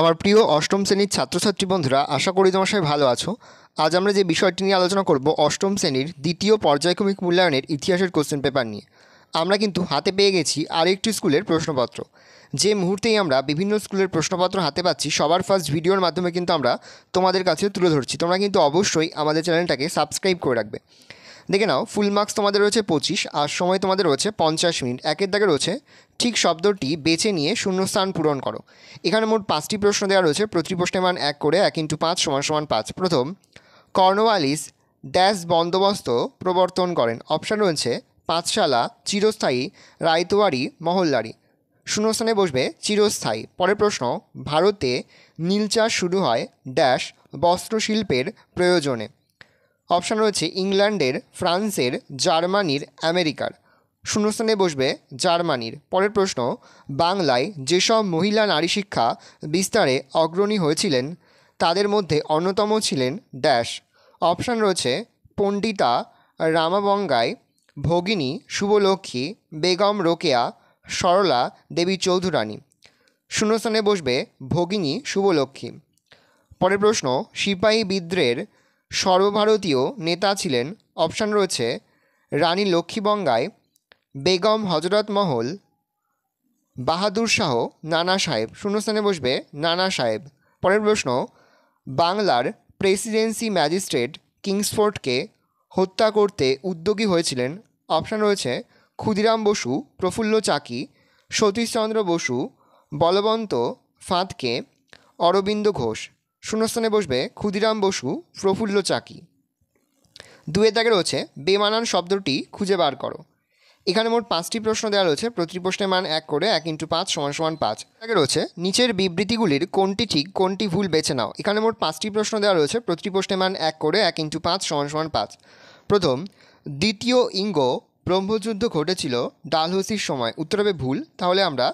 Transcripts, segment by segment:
আমার প্রিয় অষ্টম শ্রেণীর ছাত্রছাত্রী বন্ধুরা আশা করি তোমার সাথে ভালো আছো আজ আমরা যে বিষয়টি নিয়ে আলোচনা করব অষ্টম শ্রেণীর দ্বিতীয় পর্যায়ক্রমিক মূল্যায়নের ইতিহাসের কোশ্চেন পেপার নিয়ে আমরা কিন্তু হাতে পেয়ে গেছি আরেকটি স্কুলের প্রশ্নপত্র যে মুহূর্তেই আমরা বিভিন্ন স্কুলের প্রশ্নপত্র হাতে পাচ্ছি সবার ফার্স্ট ভিডিওর মাধ্যমে কিন্তু আমরা তোমাদের কাছে তুলে ধরছি তোমরা কিন্তু অবশ্যই আমাদের চ্যানেলটাকে সাবস্ক্রাইব করে রাখবে দেখে নাও ফুল মার্কস তোমাদের রয়েছে পঁচিশ আর সময় তোমাদের রয়েছে পঞ্চাশ মিনিট একের দাগে রয়েছে ঠিক শব্দটি বেছে নিয়ে শূন্যস্থান পূরণ করো এখানে মোট পাঁচটি প্রশ্ন দেওয়া রয়েছে প্রতিটি প্রশ্নের মান এক করে এক ইন্টু পাঁচ সমান সমান পাঁচ প্রথম কর্নওয়ালিস ড্যাশ বন্দোবস্ত প্রবর্তন করেন অপশান রয়েছে পাঁচশালা চিরস্থায়ী রায়তোয়ারি মহল্লারি শূন্যস্থানে বসবে চিরস্থায়ী পরের প্রশ্ন ভারতে নীল চাষ শুরু হয় ড্যাশ বস্ত্রশিল্পের প্রয়োজনে অপশান রয়েছে ইংল্যান্ডের ফ্রান্সের জার্মানির আমেরিকার শূন্যস্থানে বসবে জার্মানির পরের প্রশ্ন বাংলায় যেসব মহিলা নারী শিক্ষা বিস্তারে অগ্রণী হয়েছিলেন তাদের মধ্যে অন্যতম ছিলেন ড্যাশ অপশান রয়েছে পণ্ডিতা রামাবঙ্গায় ভগিনী শুভলক্ষ্মী বেগম রোকেয়া সরলা দেবী চৌধুরানী শূন্যস্থানে বসবে ভগিনী শুভলক্ষ্মী পরের প্রশ্ন সিপাহী বিদ্রের সর্বভারতীয় নেতা ছিলেন অপশান রয়েছে রানী লক্ষ্মীবঙ্গায় বেগম হজরত মহল বাহাদুর শাহ নানা সাহেব শূন্যস্থানে বসবে নানা সাহেব পরের প্রশ্ন বাংলার প্রেসিডেন্সি ম্যাজিস্ট্রেট কিংসফোর্টকে হত্যা করতে উদ্যোগী হয়েছিলেন অপশান রয়েছে ক্ষুদিরাম বসু প্রফুল্ল চাকি সতীশচন্দ্র বসু বলবন্ত ফাঁদকে অরবিন্দ ঘোষ শূন্যস্থানে বসবে ক্ষুদিরাম বসু প্রফুল্ল চাকি দুয়ে দাগে রয়েছে বেমানান শব্দটি খুঁজে বার করো এখানে মোট পাঁচটি প্রশ্ন দেওয়া রয়েছে প্রতিটি প্রশ্নের মান এক করে এক ইন্টু পাঁচ সমান সমান পাঁচ দাগে রয়েছে নিচের বিবৃতিগুলির কোনটি ঠিক কোনটি ভুল বেছে নাও এখানে মোট পাঁচটি প্রশ্ন দেওয়া রয়েছে প্রতিটি প্রশ্নের মান এক করে এক ইন্টু পাঁচ সমান সমান পাঁচ প্রথম দ্বিতীয় ইঙ্গ ব্রহ্মযুদ্ধ ঘটেছিল ডালহসির সময় উত্তর হবে ভুল তাহলে আমরা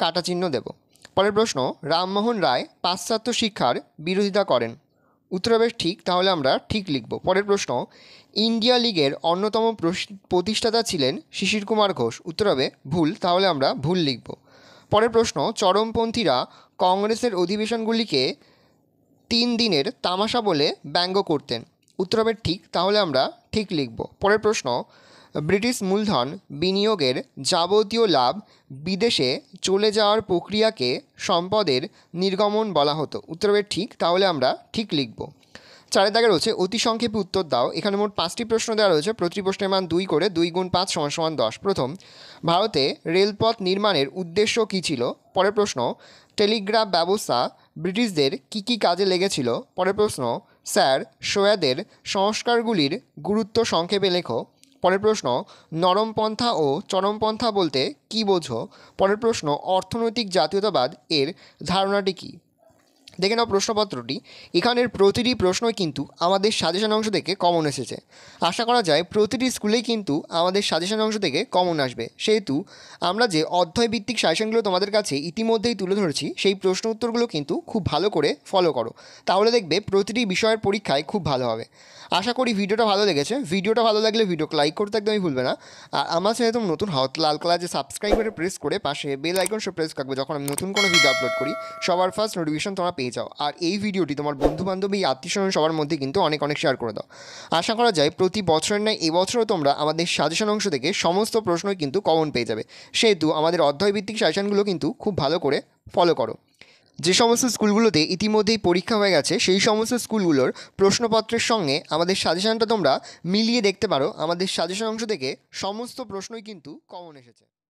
কাটা চিহ্ন দেবো পরের প্রশ্ন রামমোহন রায় পাশ্চাত্য শিক্ষার বিরোধিতা করেন উত্তর হবে ঠিক তাহলে আমরা ঠিক লিখব পরের প্রশ্ন ইন্ডিয়া লিগের অন্যতম প্রতিষ্ঠাতা ছিলেন শিশির কুমার ঘোষ উত্তর হবে ভুল তাহলে আমরা ভুল লিখব পরের প্রশ্ন চরমপন্থীরা কংগ্রেসের অধিবেশনগুলিকে তিন দিনের তামাশা বলে ব্যঙ্গ করতেন উত্তর হবে ঠিক তাহলে আমরা ঠিক লিখব পরের প্রশ্ন ব্রিটিশ মূলধন বিনিয়োগের যাবতীয় লাভ বিদেশে চলে যাওয়ার প্রক্রিয়াকে সম্পদের নির্গমন বলা হতো উত্তরের ঠিক তাহলে আমরা ঠিক লিখব চারের দাগে রয়েছে অতি সংক্ষেপে উত্তর দাও এখানে মোট পাঁচটি প্রশ্ন দেওয়া রয়েছে প্রতিটি প্রশ্নের মান দুই করে দুই গুণ পাঁচ সমান সমান দশ প্রথম ভারতে রেলপথ নির্মাণের উদ্দেশ্য কী ছিল পরের প্রশ্ন টেলিগ্রাফ ব্যবস্থা ব্রিটিশদের কি কি কাজে লেগেছিল পরের প্রশ্ন স্যার সোয়াদের সংস্কারগুলির গুরুত্ব সংক্ষেপে লেখো পরের প্রশ্ন নরমপন্থা ও চরমপন্থা বলতে কি বোঝো পরের প্রশ্ন অর্থনৈতিক জাতীয়তাবাদ এর ধারণাটি কী দেখে নাও প্রশ্নপত্রটি এখানের প্রতিটি প্রশ্ন কিন্তু আমাদের সাজেশন অংশ থেকে কমন এসেছে আশা করা যায় প্রতিটি স্কুলেই কিন্তু আমাদের সাজেশন অংশ থেকে কমন আসবে সেহেতু আমরা যে ভিত্তিক সাজেশনগুলো তোমাদের কাছে ইতিমধ্যেই তুলে ধরেছি সেই প্রশ্ন উত্তরগুলো কিন্তু খুব ভালো করে ফলো করো তাহলে দেখবে প্রতিটি বিষয়ের পরীক্ষায় খুব ভালো হবে আশা করি ভিডিওটা ভালো লেগেছে ভিডিওটা ভালো লাগলে ভিডিওকে লাইক করতে একদমই ভুলবে না আর আমার সাথে তুমি নতুন হাত লাল কালার যে সাবস্ক্রাইবারে প্রেস করে পাশে বেল আইকন সে প্রেস থাকবে যখন আমি নতুন কোনো ভিডিও আপলোড করি সবার ফার্স্ট নোটিফিকেশন তোমরা পেয়ে নিয়ে যাও আর এই ভিডিওটি তোমার বন্ধুবান্ধবী আত্মীয়স্বজন সবার মধ্যে কিন্তু অনেক অনেক শেয়ার করে দাও আশা করা যায় প্রতি বছরের নয় এবছরও তোমরা আমাদের সাজেশন অংশ থেকে সমস্ত প্রশ্নই কিন্তু কমন পেয়ে যাবে সেহেতু আমাদের অধ্যায়ভিত্তিক সাজেশনগুলো কিন্তু খুব ভালো করে ফলো করো যে সমস্ত স্কুলগুলোতে ইতিমধ্যেই পরীক্ষা হয়ে গেছে সেই সমস্ত স্কুলগুলোর প্রশ্নপত্রের সঙ্গে আমাদের সাজেশনটা তোমরা মিলিয়ে দেখতে পারো আমাদের সাজেশন অংশ থেকে সমস্ত প্রশ্নই কিন্তু কমন এসেছে